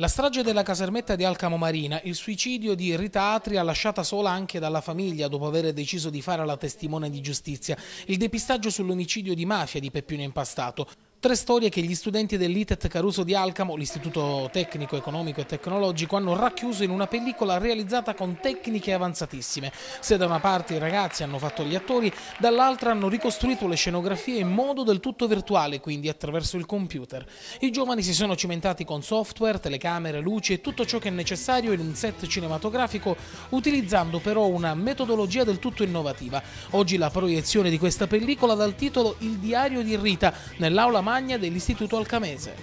La strage della casermetta di Alcamo Marina, il suicidio di Rita Atria lasciata sola anche dalla famiglia dopo aver deciso di fare la testimone di giustizia, il depistaggio sull'omicidio di mafia di Peppino Impastato tre storie che gli studenti dell'ITET Caruso di Alcamo, l'Istituto Tecnico, Economico e Tecnologico, hanno racchiuso in una pellicola realizzata con tecniche avanzatissime. Se da una parte i ragazzi hanno fatto gli attori, dall'altra hanno ricostruito le scenografie in modo del tutto virtuale, quindi attraverso il computer. I giovani si sono cimentati con software, telecamere, luci e tutto ciò che è necessario in un set cinematografico, utilizzando però una metodologia del tutto innovativa. Oggi la proiezione di questa pellicola dal titolo Il diario di Rita, nell'aula Magna dell'Istituto Alcamese.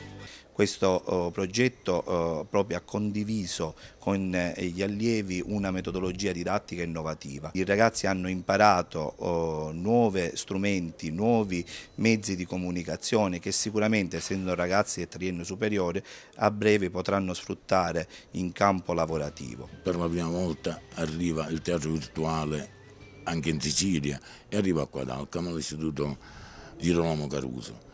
Questo oh, progetto oh, proprio ha condiviso con eh, gli allievi una metodologia didattica innovativa. I ragazzi hanno imparato oh, nuovi strumenti, nuovi mezzi di comunicazione che sicuramente essendo ragazzi del triennio superiore a breve potranno sfruttare in campo lavorativo. Per la prima volta arriva il teatro virtuale anche in Sicilia e arriva qua ad Alcamo all'Istituto Girolamo Caruso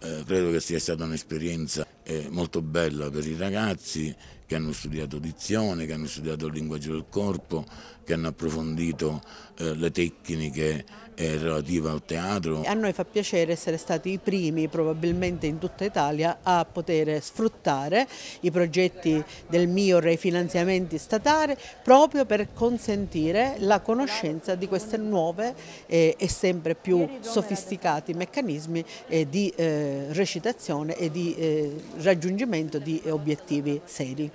eh, credo che sia stata un'esperienza eh, molto bella per i ragazzi che hanno studiato dizione, che hanno studiato il linguaggio del corpo, che hanno approfondito eh, le tecniche eh, relative al teatro. A noi fa piacere essere stati i primi probabilmente in tutta Italia a poter sfruttare i progetti del MIOR e i finanziamenti statali proprio per consentire la conoscenza di queste nuove eh, e sempre più sofisticati meccanismi eh, di eh, recitazione e di eh, raggiungimento di obiettivi seri.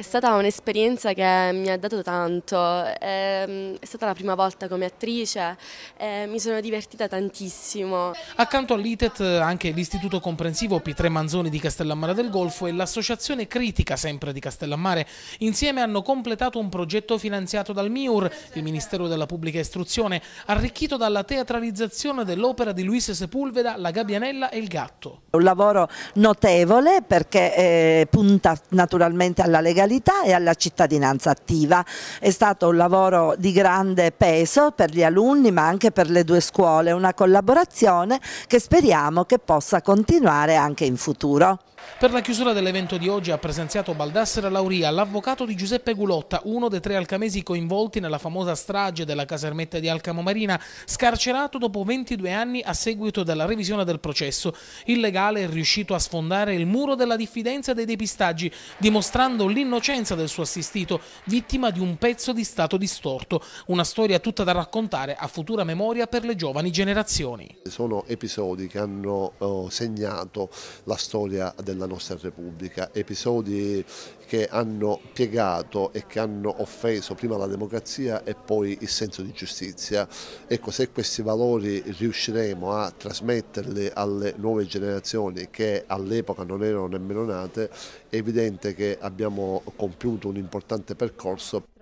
È stata un'esperienza che mi ha dato tanto, ehm, è stata la prima volta come attrice, e mi sono divertita tantissimo. Accanto all'ITET anche l'Istituto Comprensivo P3 Manzoni di Castellammare del Golfo e l'Associazione Critica sempre di Castellammare insieme hanno completato un progetto finanziato dal MIUR, il Ministero della Pubblica Istruzione, arricchito dalla teatralizzazione dell'opera di Luis Sepulveda, La Gabbianella e il Gatto. Un lavoro notevole perché eh, punta naturalmente alla legalità fiscalità e alla cittadinanza attiva. È stato un lavoro di grande peso per gli alunni ma anche per le due scuole, una collaborazione che speriamo che possa continuare anche in futuro. Per la chiusura dell'evento di oggi ha presenziato Baldassera Lauria, l'avvocato di Giuseppe Gulotta, uno dei tre alcamesi coinvolti nella famosa strage della casermetta di Alcamo Marina, scarcerato dopo 22 anni a seguito della revisione del processo. Il legale è riuscito a sfondare il muro della diffidenza dei depistaggi, dimostrando l'innocenza del suo assistito, vittima di un pezzo di Stato distorto. Una storia tutta da raccontare a futura memoria per le giovani generazioni. Sono episodi che hanno eh, segnato la storia del della nostra Repubblica, episodi che hanno piegato e che hanno offeso prima la democrazia e poi il senso di giustizia. Ecco, se questi valori riusciremo a trasmetterli alle nuove generazioni che all'epoca non erano nemmeno nate, è evidente che abbiamo compiuto un importante percorso.